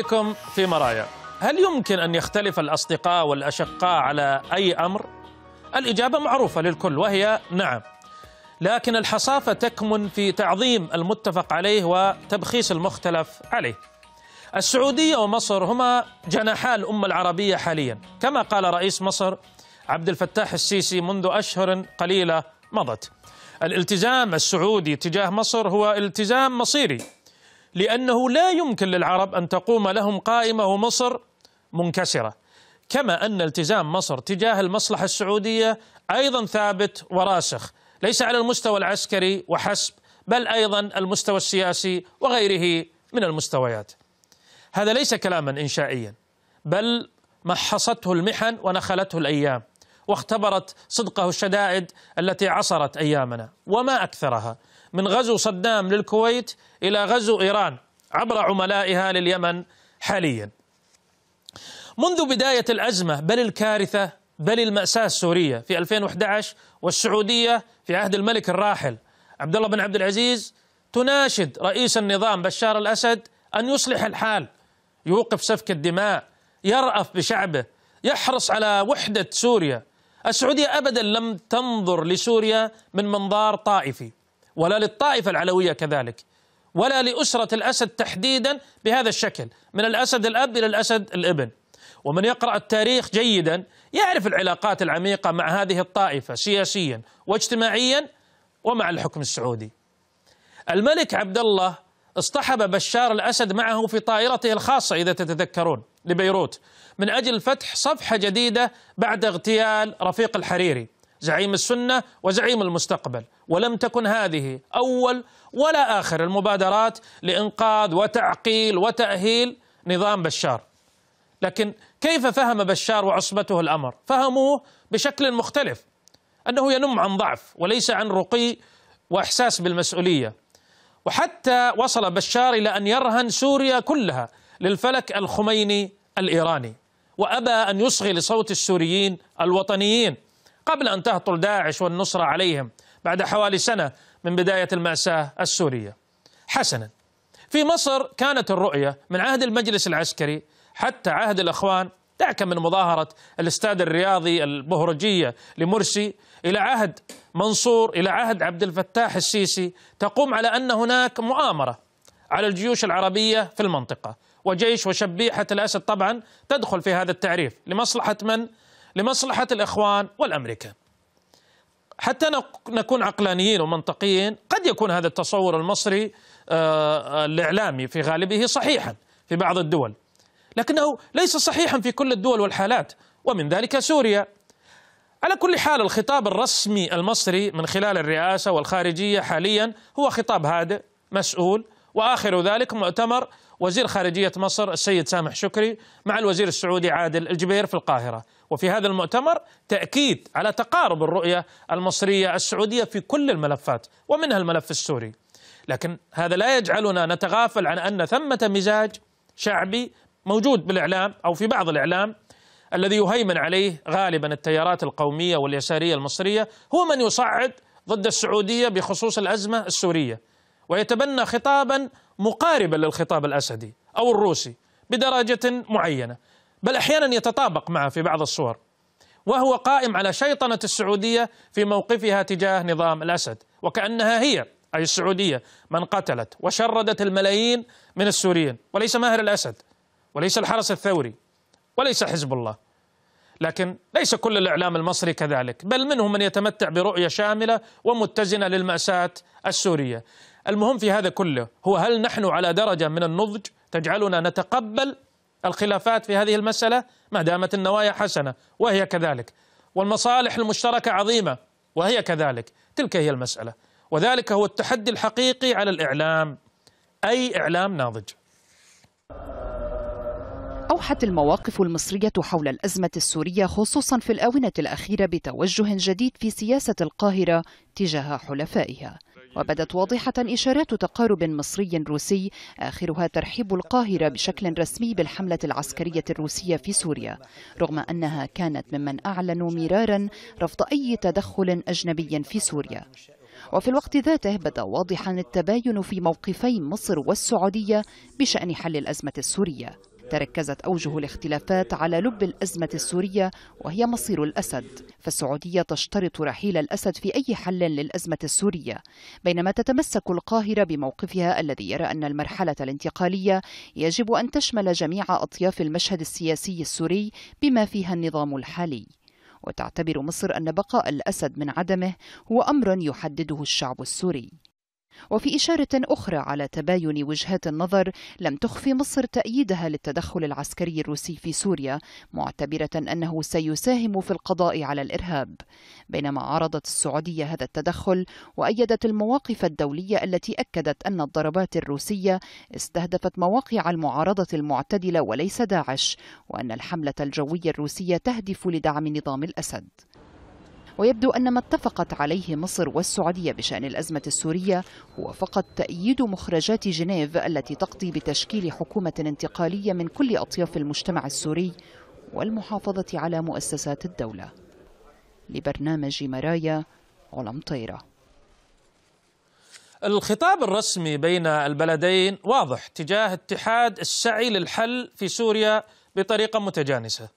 بكم في مرايا هل يمكن أن يختلف الأصدقاء والأشقاء على أي أمر؟ الإجابة معروفة للكل وهي نعم لكن الحصافة تكمن في تعظيم المتفق عليه وتبخيس المختلف عليه السعودية ومصر هما جناحا الأمة العربية حاليا كما قال رئيس مصر عبد الفتاح السيسي منذ أشهر قليلة مضت الالتزام السعودي تجاه مصر هو التزام مصيري لأنه لا يمكن للعرب أن تقوم لهم قائمة ومصر منكسرة كما أن التزام مصر تجاه المصلحة السعودية أيضا ثابت وراسخ ليس على المستوى العسكري وحسب بل أيضا المستوى السياسي وغيره من المستويات هذا ليس كلاما إنشائيا بل محصته المحن ونخلته الأيام واختبرت صدقه الشدائد التي عصرت أيامنا وما أكثرها من غزو صدام للكويت إلى غزو إيران عبر عملائها لليمن حاليا منذ بداية الأزمة بل الكارثة بل المأساة السورية في 2011 والسعودية في عهد الملك الراحل عبد الله بن عبد العزيز تناشد رئيس النظام بشار الأسد أن يصلح الحال يوقف سفك الدماء يرأف بشعبه يحرص على وحدة سوريا السعودية أبدا لم تنظر لسوريا من منظار طائفي ولا للطائفة العلوية كذلك ولا لأسرة الأسد تحديدا بهذا الشكل من الأسد الأب إلى الأسد الابن ومن يقرأ التاريخ جيدا يعرف العلاقات العميقة مع هذه الطائفة سياسيا واجتماعيا ومع الحكم السعودي الملك عبد الله اصطحب بشار الأسد معه في طائرته الخاصة إذا تتذكرون لبيروت من أجل فتح صفحة جديدة بعد اغتيال رفيق الحريري زعيم السنه وزعيم المستقبل ولم تكن هذه اول ولا اخر المبادرات لانقاذ وتعقيل وتاهيل نظام بشار لكن كيف فهم بشار وعصبته الامر فهموه بشكل مختلف انه ينم عن ضعف وليس عن رقي واحساس بالمسؤوليه وحتى وصل بشار الى ان يرهن سوريا كلها للفلك الخميني الايراني وابى ان يصغي لصوت السوريين الوطنيين قبل أن تهطل داعش والنصرة عليهم بعد حوالي سنة من بداية المأساة السورية حسنا في مصر كانت الرؤية من عهد المجلس العسكري حتى عهد الأخوان دعك من مظاهرة الاستاد الرياضي البهرجية لمرسي إلى عهد منصور إلى عهد عبد الفتاح السيسي تقوم على أن هناك مؤامرة على الجيوش العربية في المنطقة وجيش وشبيحة الأسد طبعا تدخل في هذا التعريف لمصلحة من؟ لمصلحة الإخوان والأمريكا حتى نكون عقلانيين ومنطقيين قد يكون هذا التصور المصري آه، آه، الإعلامي في غالبه صحيحا في بعض الدول لكنه ليس صحيحا في كل الدول والحالات ومن ذلك سوريا على كل حال الخطاب الرسمي المصري من خلال الرئاسة والخارجية حاليا هو خطاب هادئ مسؤول وآخر ذلك مؤتمر وزير خارجية مصر السيد سامح شكري مع الوزير السعودي عادل الجبير في القاهرة وفي هذا المؤتمر تأكيد على تقارب الرؤية المصرية السعودية في كل الملفات ومنها الملف السوري لكن هذا لا يجعلنا نتغافل عن أن ثمة مزاج شعبي موجود بالإعلام أو في بعض الإعلام الذي يهيمن عليه غالبا التيارات القومية واليسارية المصرية هو من يصعد ضد السعودية بخصوص الأزمة السورية ويتبنى خطابا مقاربا للخطاب الأسدي أو الروسي بدرجة معينة بل أحيانا يتطابق معه في بعض الصور وهو قائم على شيطنة السعودية في موقفها تجاه نظام الأسد وكأنها هي أي السعودية من قتلت وشردت الملايين من السوريين وليس ماهر الأسد وليس الحرس الثوري وليس حزب الله لكن ليس كل الإعلام المصري كذلك بل منهم من يتمتع برؤية شاملة ومتزنة للمأساة السورية المهم في هذا كله هو هل نحن على درجة من النضج تجعلنا نتقبل الخلافات في هذه المسألة ما دامت النوايا حسنة وهي كذلك والمصالح المشتركة عظيمة وهي كذلك تلك هي المسألة وذلك هو التحدي الحقيقي على الإعلام أي إعلام ناضج أوحت المواقف المصرية حول الأزمة السورية خصوصا في الآونة الأخيرة بتوجه جديد في سياسة القاهرة تجاه حلفائها وبدت واضحة إشارات تقارب مصري روسي آخرها ترحيب القاهرة بشكل رسمي بالحملة العسكرية الروسية في سوريا رغم أنها كانت ممن أعلنوا مرارا رفض أي تدخل أجنبي في سوريا وفي الوقت ذاته بدا واضحا التباين في موقفي مصر والسعودية بشأن حل الأزمة السورية تركزت أوجه الاختلافات على لب الأزمة السورية وهي مصير الأسد فالسعودية تشترط رحيل الأسد في أي حل للأزمة السورية بينما تتمسك القاهرة بموقفها الذي يرى أن المرحلة الانتقالية يجب أن تشمل جميع أطياف المشهد السياسي السوري بما فيها النظام الحالي وتعتبر مصر أن بقاء الأسد من عدمه هو أمر يحدده الشعب السوري وفي إشارة أخرى على تباين وجهات النظر لم تخفي مصر تأييدها للتدخل العسكري الروسي في سوريا معتبرة أنه سيساهم في القضاء على الإرهاب بينما عارضت السعودية هذا التدخل وأيدت المواقف الدولية التي أكدت أن الضربات الروسية استهدفت مواقع المعارضة المعتدلة وليس داعش وأن الحملة الجوية الروسية تهدف لدعم نظام الأسد ويبدو أن ما اتفقت عليه مصر والسعودية بشأن الأزمة السورية هو فقط تأييد مخرجات جنيف التي تقضي بتشكيل حكومة انتقالية من كل أطياف المجتمع السوري والمحافظة على مؤسسات الدولة لبرنامج مرايا علم طيره الخطاب الرسمي بين البلدين واضح تجاه اتحاد السعي للحل في سوريا بطريقه متجانسه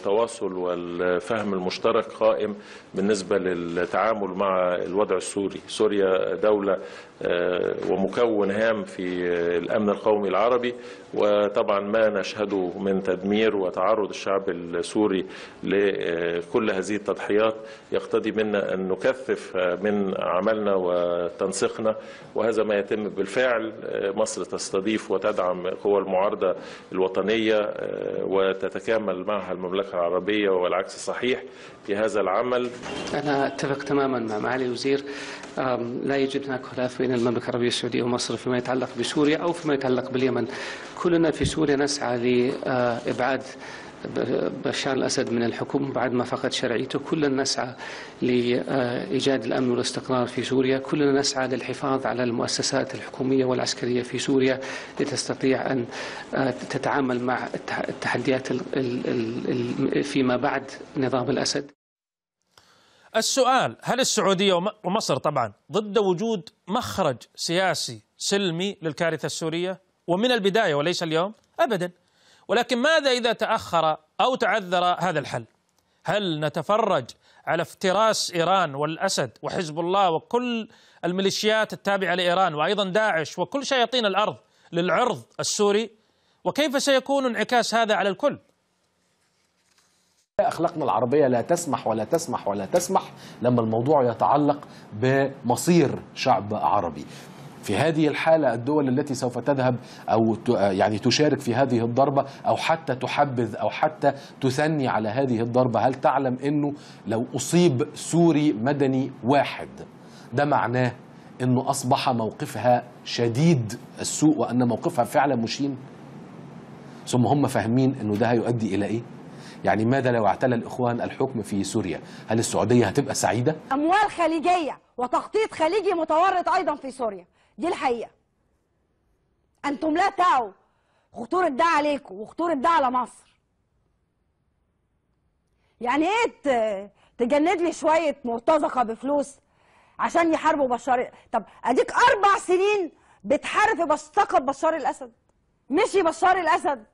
التواصل والفهم المشترك قائم بالنسبة للتعامل مع الوضع السوري سوريا دولة آه، ومكون هام في الأمن القومي العربي وطبعا ما نشهده من تدمير وتعرض الشعب السوري لكل هذه التضحيات يقتضي منا أن نكثف من عملنا وتنسيقنا وهذا ما يتم بالفعل آه، مصر تستضيف وتدعم قوى المعارضة الوطنية آه، وتتكامل معها المملكة المشايخ العربية والعكس صحيح في هذا العمل أنا أتفق تماما مع معالي الوزير لا يجب هناك خلاف بين المملكة العربية السعودية ومصر فيما يتعلق بسوريا أو فيما يتعلق باليمن كلنا في سوريا نسعى لإبعاد بشار الأسد من الحكم بعد ما فقد شرعيته كلنا نسعى لإيجاد آه، الأمن والاستقرار في سوريا كلنا نسعى للحفاظ على المؤسسات الحكومية والعسكرية في سوريا لتستطيع أن آه، تتعامل مع التحديات فيما بعد نظام الأسد السؤال هل السعودية ومصر طبعا ضد وجود مخرج سياسي سلمي للكارثة السورية ومن البداية وليس اليوم أبدا ولكن ماذا إذا تأخر أو تعذر هذا الحل هل نتفرج على افتراس إيران والأسد وحزب الله وكل الميليشيات التابعة لإيران وأيضا داعش وكل شياطين الأرض للعرض السوري وكيف سيكون انعكاس هذا على الكل أخلاقنا العربية لا تسمح ولا تسمح ولا تسمح لما الموضوع يتعلق بمصير شعب عربي في هذه الحالة الدول التي سوف تذهب أو يعني تشارك في هذه الضربة أو حتى تحبذ أو حتى تثني على هذه الضربة هل تعلم أنه لو أصيب سوري مدني واحد ده معناه أنه أصبح موقفها شديد السوء وأن موقفها فعلا مشين ثم هم فاهمين أنه ده هيؤدي إلى إيه يعني ماذا لو اعتلى الإخوان الحكم في سوريا هل السعودية هتبقى سعيدة؟ أموال خليجية وتخطيط خليجي متورط أيضا في سوريا دي الحقيقه انتم لا تعوا خطوره ده عليكم وخطوره ده على مصر يعني ايه تجند لي شويه مرتزقه بفلوس عشان يحاربوا بشار طب اديك اربع سنين بتحارب بشتقه بشار الاسد مشي بشار الاسد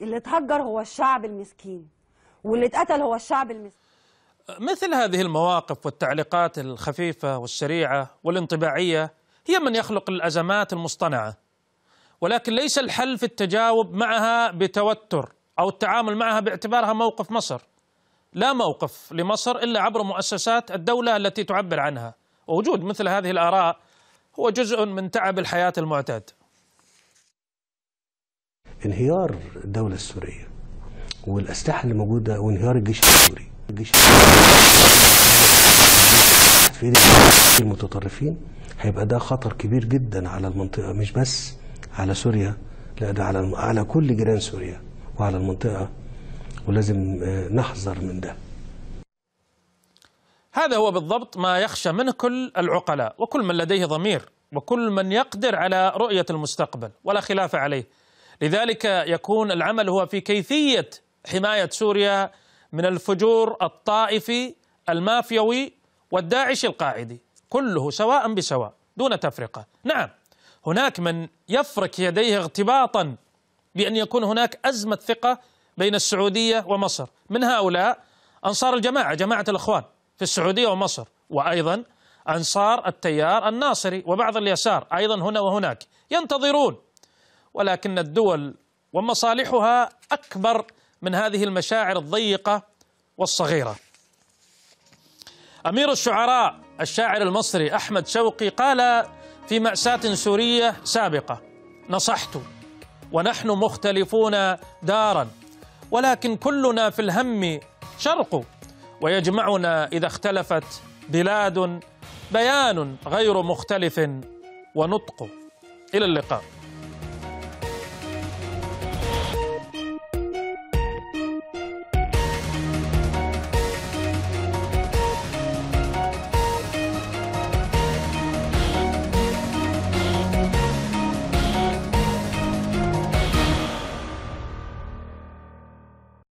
اللي اتهجر هو الشعب المسكين واللي اتقتل هو الشعب المسكين مثل هذه المواقف والتعليقات الخفيفة والسريعة والانطباعية هي من يخلق الأزمات المصطنعة ولكن ليس الحل في التجاوب معها بتوتر أو التعامل معها باعتبارها موقف مصر لا موقف لمصر إلا عبر مؤسسات الدولة التي تعبر عنها ووجود مثل هذه الآراء هو جزء من تعب الحياة المعتاد انهيار الدولة السورية والأسلحة اللي موجودة وانهيار الجيش السوري الجيش في ايد المتطرفين هيبقى ده خطر كبير جدا على المنطقه مش بس على سوريا لا ده على على كل جيران سوريا وعلى المنطقه ولازم آه، نحذر من ده هذا هو بالضبط ما يخشى منه كل العقلاء وكل من لديه ضمير وكل من يقدر على رؤية المستقبل ولا خلاف عليه لذلك يكون العمل هو في كيفية حماية سوريا من الفجور الطائفي المافيوي والداعش القاعدي كله سواء بسواء دون تفرقة نعم هناك من يفرك يديه اغتباطا بأن يكون هناك أزمة ثقة بين السعودية ومصر من هؤلاء أنصار الجماعة جماعة الإخوان في السعودية ومصر وأيضا أنصار التيار الناصري وبعض اليسار أيضا هنا وهناك ينتظرون ولكن الدول ومصالحها أكبر من هذه المشاعر الضيقة والصغيرة أمير الشعراء الشاعر المصري أحمد شوقي قال في مأساة سورية سابقة نصحت ونحن مختلفون دارا ولكن كلنا في الهم شرق ويجمعنا إذا اختلفت بلاد بيان غير مختلف ونطق إلى اللقاء